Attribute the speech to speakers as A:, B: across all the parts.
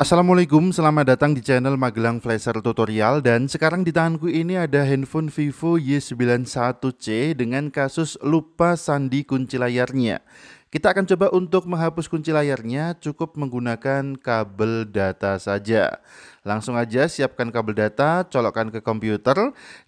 A: Assalamualaikum, selamat datang di channel Magelang Flasher Tutorial dan sekarang di tanganku ini ada handphone Vivo Y91C dengan kasus lupa sandi kunci layarnya. Kita akan coba untuk menghapus kunci layarnya cukup menggunakan kabel data saja. Langsung aja siapkan kabel data, colokkan ke komputer,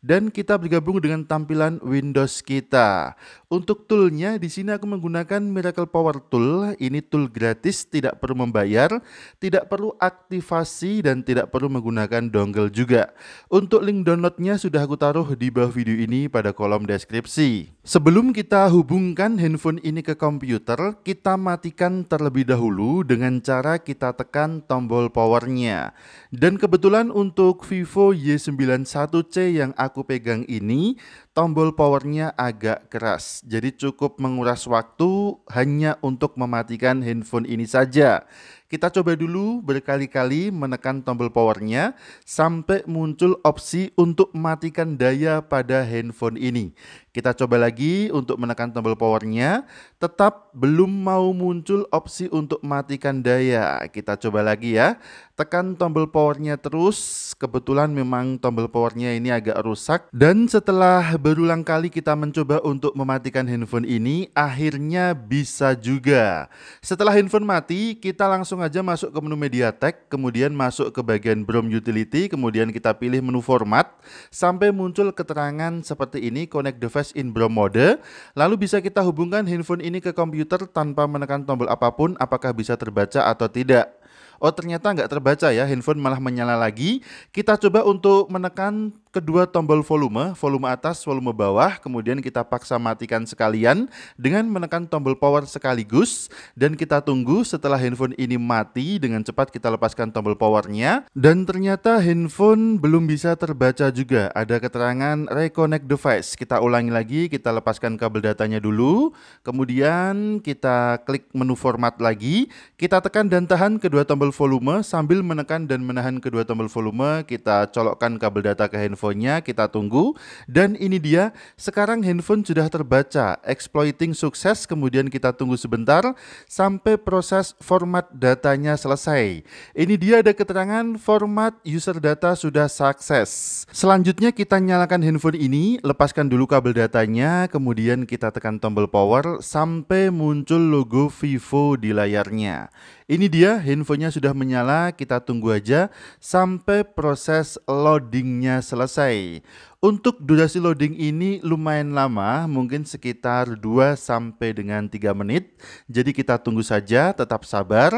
A: dan kita bergabung dengan tampilan Windows kita. Untuk toolnya, di sini aku menggunakan Miracle Power Tool. Ini tool gratis, tidak perlu membayar, tidak perlu aktivasi, dan tidak perlu menggunakan dongle juga. Untuk link downloadnya sudah aku taruh di bawah video ini pada kolom deskripsi. Sebelum kita hubungkan handphone ini ke komputer, kita matikan terlebih dahulu dengan cara kita tekan tombol powernya. Dan kebetulan untuk Vivo Y91C yang aku pegang ini Tombol powernya agak keras, jadi cukup menguras waktu hanya untuk mematikan handphone ini saja. Kita coba dulu berkali-kali menekan tombol powernya sampai muncul opsi untuk matikan daya pada handphone ini. Kita coba lagi untuk menekan tombol powernya, tetap belum mau muncul opsi untuk matikan daya. Kita coba lagi ya, tekan tombol powernya terus, kebetulan memang tombol powernya ini agak rusak. Dan setelah berulang kali kita mencoba untuk mematikan handphone ini, akhirnya bisa juga. Setelah handphone mati, kita langsung aja masuk ke menu MediaTek, kemudian masuk ke bagian Brom Utility, kemudian kita pilih menu format, sampai muncul keterangan seperti ini, connect device in Brom mode. Lalu bisa kita hubungkan handphone ini ke komputer tanpa menekan tombol apapun, apakah bisa terbaca atau tidak. Oh ternyata nggak terbaca ya, handphone malah menyala lagi. Kita coba untuk menekan kedua tombol volume, volume atas, volume bawah, kemudian kita paksa matikan sekalian dengan menekan tombol power sekaligus dan kita tunggu setelah handphone ini mati dengan cepat kita lepaskan tombol powernya dan ternyata handphone belum bisa terbaca juga ada keterangan reconnect device kita ulangi lagi kita lepaskan kabel datanya dulu kemudian kita klik menu format lagi kita tekan dan tahan kedua tombol volume sambil menekan dan menahan kedua tombol volume kita colokkan kabel data ke handphone handphonenya, kita tunggu. Dan ini dia, sekarang handphone sudah terbaca, exploiting sukses, kemudian kita tunggu sebentar sampai proses format datanya selesai. Ini dia ada keterangan format user data sudah sukses. Selanjutnya kita nyalakan handphone ini, lepaskan dulu kabel datanya, kemudian kita tekan tombol power sampai muncul logo Vivo di layarnya. Ini dia, handphonenya sudah menyala, kita tunggu aja sampai proses loadingnya selesai. Untuk durasi loading ini lumayan lama, mungkin sekitar 2 sampai dengan 3 menit. Jadi kita tunggu saja, tetap sabar.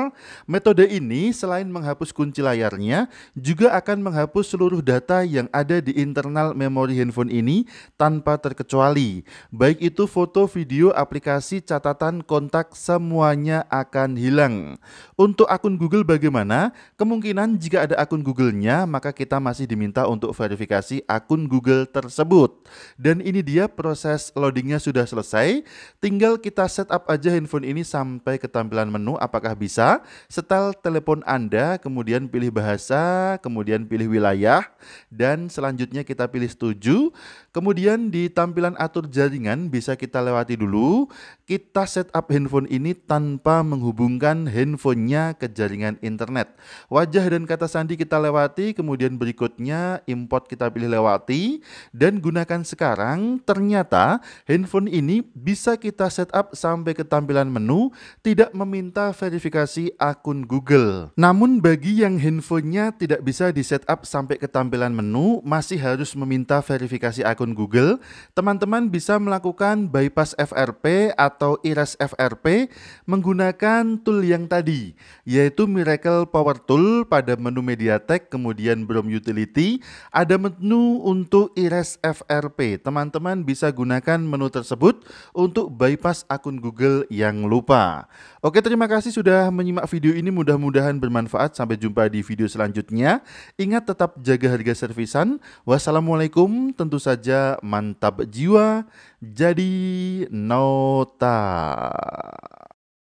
A: Metode ini selain menghapus kunci layarnya, juga akan menghapus seluruh data yang ada di internal memori handphone ini tanpa terkecuali. Baik itu foto, video, aplikasi, catatan, kontak, semuanya akan hilang. Untuk akun Google bagaimana? Kemungkinan jika ada akun Google-nya, maka kita masih diminta untuk verifikasi akun Google Google tersebut. Dan ini dia proses loadingnya sudah selesai. Tinggal kita setup aja handphone ini sampai ke tampilan menu apakah bisa. Setel telepon Anda, kemudian pilih bahasa, kemudian pilih wilayah, dan selanjutnya kita pilih setuju. Kemudian di tampilan atur jaringan bisa kita lewati dulu. Kita setup handphone ini tanpa menghubungkan handphonenya ke jaringan internet. Wajah dan kata sandi kita lewati, kemudian berikutnya import kita pilih lewati, dan gunakan sekarang, ternyata handphone ini bisa kita setup sampai ke tampilan menu tidak meminta verifikasi akun Google. Namun bagi yang handphonenya tidak bisa di setup sampai ke tampilan menu masih harus meminta verifikasi akun Google, teman-teman bisa melakukan bypass FRP atau iras FRP menggunakan tool yang tadi, yaitu Miracle Power Tool pada menu MediaTek kemudian Brom Utility, ada menu untuk IRES FRP. Teman-teman bisa gunakan menu tersebut untuk bypass akun Google yang lupa. Oke, terima kasih sudah menyimak video ini. Mudah-mudahan bermanfaat. Sampai jumpa di video selanjutnya. Ingat tetap jaga harga servisan. Wassalamualaikum. Tentu saja mantap jiwa. Jadi nota.